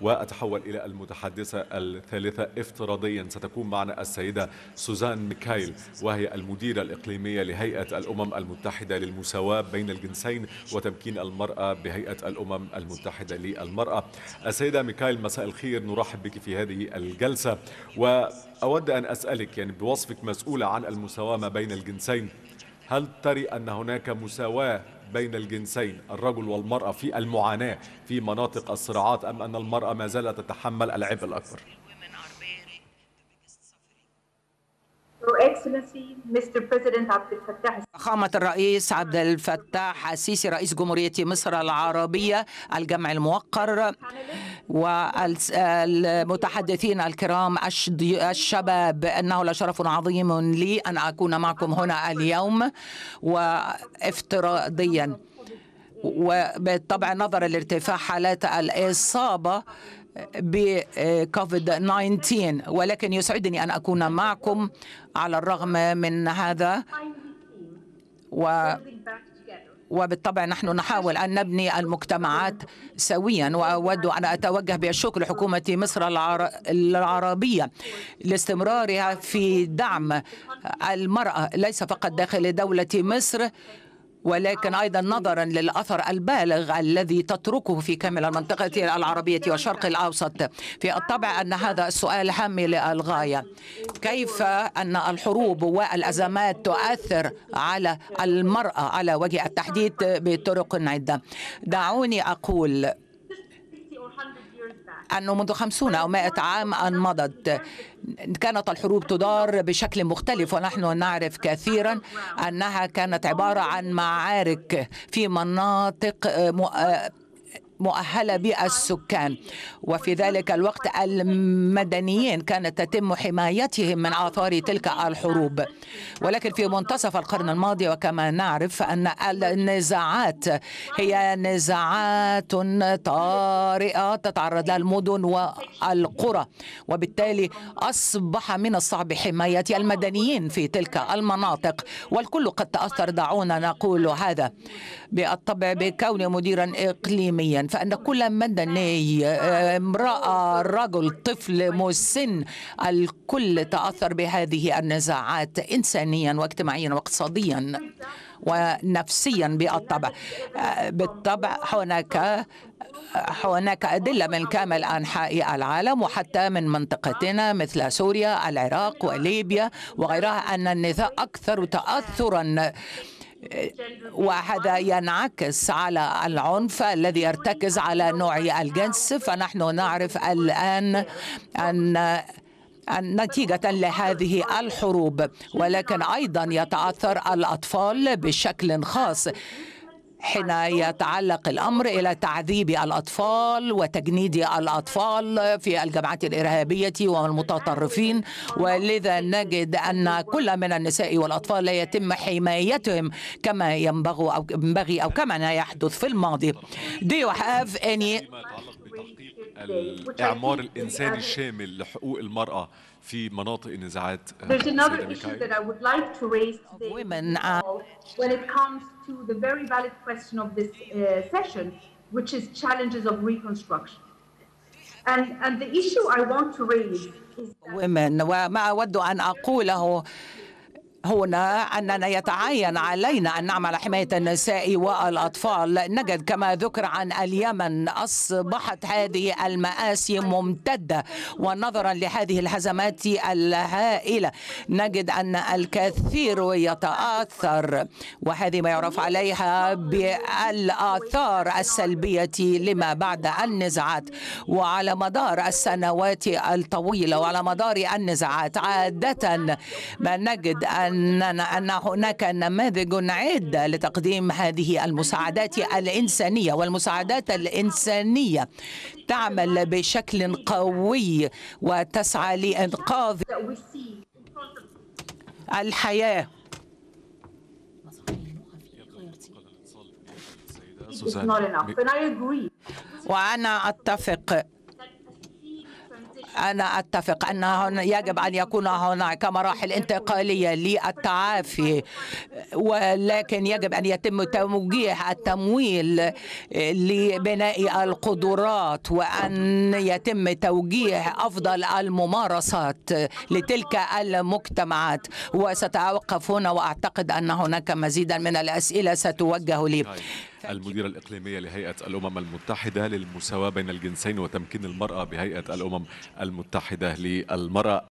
وأتحول إلى المتحدثة الثالثة افتراضيا ستكون معنا السيدة سوزان ميكايل وهي المديرة الإقليمية لهيئة الأمم المتحدة للمساواة بين الجنسين وتمكين المرأة بهيئة الأمم المتحدة للمرأة السيدة ميكايل مساء الخير نرحب بك في هذه الجلسة وأود أن أسألك يعني بوصفك مسؤولة عن المساواة ما بين الجنسين هل تري أن هناك مساواة بين الجنسين الرجل والمرأة في المعاناة في مناطق الصراعات أم أن المرأة ما زالت تتحمل العبء الأكبر؟ فخامة الرئيس عبد الفتاح السيسي رئيس جمهورية مصر العربية الجمع الموقر والمتحدثين الكرام الشباب انه لشرف عظيم لي ان اكون معكم هنا اليوم وافتراضيا وبالطبع نظرا لارتفاع حالات الاصابه بكوفيد 19 آه، ولكن يسعدني أن أكون معكم على الرغم من هذا و وبالطبع نحن نحاول أن نبني المجتمعات سويا وأود أن أتوجه بالشكر لحكومة مصر العربية لاستمرارها في دعم المرأة ليس فقط داخل دولة مصر ولكن أيضا نظرا للأثر البالغ الذي تتركه في كامل المنطقة العربية والشرق الأوسط في الطبع أن هذا السؤال هام للغاية كيف أن الحروب والأزمات تؤثر على المرأة على وجه التحديد بطرق عدة دعوني أقول أنه منذ خمسون أو مائة عام أن مضت كانت الحروب تدار بشكل مختلف ونحن نعرف كثيرا أنها كانت عبارة عن معارك في مناطق آه، مؤهلة بالسكان وفي ذلك الوقت المدنيين كانت تتم حمايتهم من آثار تلك الحروب ولكن في منتصف القرن الماضي وكما نعرف أن النزاعات هي نزاعات طارئة تتعرض لها المدن والقرى وبالتالي أصبح من الصعب حماية المدنيين في تلك المناطق والكل قد تأثر دعونا نقول هذا بالطبع بكون مديرا إقليميا فأن كل مدني امرأة رجل طفل مسن الكل تأثر بهذه النزاعات إنسانيا واجتماعيا واقتصاديا ونفسيا بالطبع بالطبع هناك هناك أدلة من كامل أنحاء العالم وحتى من منطقتنا مثل سوريا العراق وليبيا وغيرها أن النزاع أكثر تأثرا وهذا ينعكس على العنف الذي يرتكز على نوع الجنس فنحن نعرف الآن أن نتيجة لهذه الحروب ولكن أيضا يتأثر الأطفال بشكل خاص حين يتعلق الامر الى تعذيب الاطفال وتجنيد الاطفال في الجماعات الارهابيه والمتطرفين ولذا نجد ان كل من النساء والاطفال لا يتم حمايتهم كما ينبغي او ينبغي او كما يحدث في الماضي. Do you have any الاعمار الانساني الشامل لحقوق المراه في مناطق النزاعات There's another issue that I would like to raise today women when it comes to the very valid question of this uh, session which is challenges of reconstruction and and the issue I want to raise women وما أود أن أقوله هنا أننا يتعين علينا أن نعمل حماية النساء والأطفال نجد كما ذكر عن اليمن أصبحت هذه المآسي ممتدة ونظرا لهذه الهزمات الهائلة نجد أن الكثير يتأثر وهذه ما يعرف عليها بالآثار السلبية لما بعد النزاعات وعلى مدار السنوات الطويلة وعلى مدار النزاعات عادة ما نجد أن أننا أن هناك نماذج عدة لتقديم هذه المساعدات الإنسانية والمساعدات الإنسانية تعمل بشكل قوي وتسعى لإنقاذ الحياة وأنا أتفق أنا أتفق أن يجب أن يكون هناك مراحل انتقالية للتعافي ولكن يجب أن يتم توجيه التمويل لبناء القدرات وأن يتم توجيه أفضل الممارسات لتلك المجتمعات وستوقف هنا وأعتقد أن هناك مزيدا من الأسئلة ستوجه لي طيب. المديرة الإقليمية لهيئة الأمم المتحدة للمساواة بين الجنسين وتمكين المرأة بهيئة الأمم المتحدة للمرأة